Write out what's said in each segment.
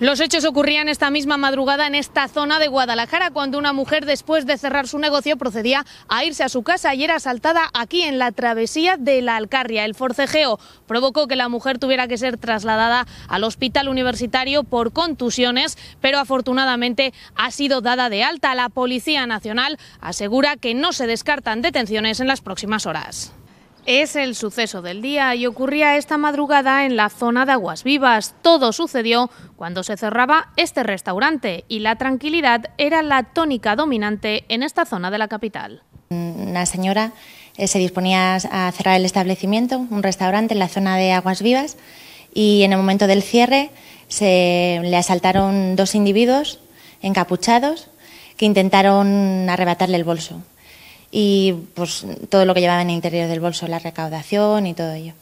Los hechos ocurrían esta misma madrugada en esta zona de Guadalajara, cuando una mujer, después de cerrar su negocio, procedía a irse a su casa y era asaltada aquí en la travesía de la Alcarria. El forcejeo provocó que la mujer tuviera que ser trasladada al hospital universitario por contusiones, pero afortunadamente ha sido dada de alta. La Policía Nacional asegura que no se descartan detenciones en las próximas horas es el suceso del día y ocurría esta madrugada en la zona de Aguas Vivas. Todo sucedió cuando se cerraba este restaurante y la tranquilidad era la tónica dominante en esta zona de la capital. Una señora eh, se disponía a cerrar el establecimiento, un restaurante en la zona de Aguas Vivas, y en el momento del cierre se le asaltaron dos individuos encapuchados que intentaron arrebatarle el bolso y pues todo lo que llevaba en el interior del bolso, la recaudación y todo ello.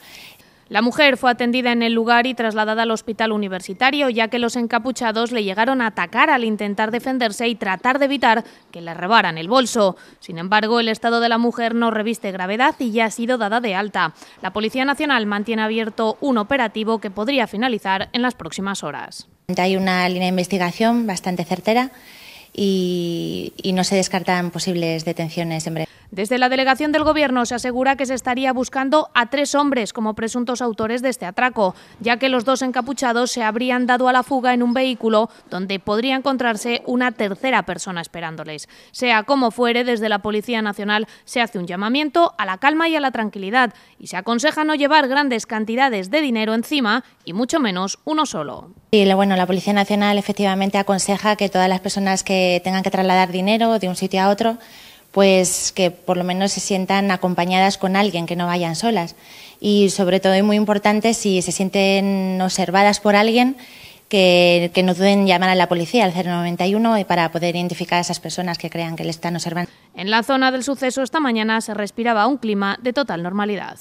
La mujer fue atendida en el lugar y trasladada al hospital universitario, ya que los encapuchados le llegaron a atacar al intentar defenderse y tratar de evitar que le rebaran el bolso. Sin embargo, el estado de la mujer no reviste gravedad y ya ha sido dada de alta. La Policía Nacional mantiene abierto un operativo que podría finalizar en las próximas horas. Hay una línea de investigación bastante certera y, no se descartan posibles detenciones en breve. Desde la delegación del Gobierno se asegura que se estaría buscando a tres hombres como presuntos autores de este atraco, ya que los dos encapuchados se habrían dado a la fuga en un vehículo donde podría encontrarse una tercera persona esperándoles. Sea como fuere, desde la Policía Nacional se hace un llamamiento a la calma y a la tranquilidad y se aconseja no llevar grandes cantidades de dinero encima y mucho menos uno solo. bueno, la Policía Nacional efectivamente aconseja que todas las personas que tengan que trasladar dinero de un sitio a otro pues que por lo menos se sientan acompañadas con alguien, que no vayan solas. Y sobre todo, es muy importante, si se sienten observadas por alguien, que, que no duden llamar a la policía al 091 para poder identificar a esas personas que crean que le están observando. En la zona del suceso esta mañana se respiraba un clima de total normalidad.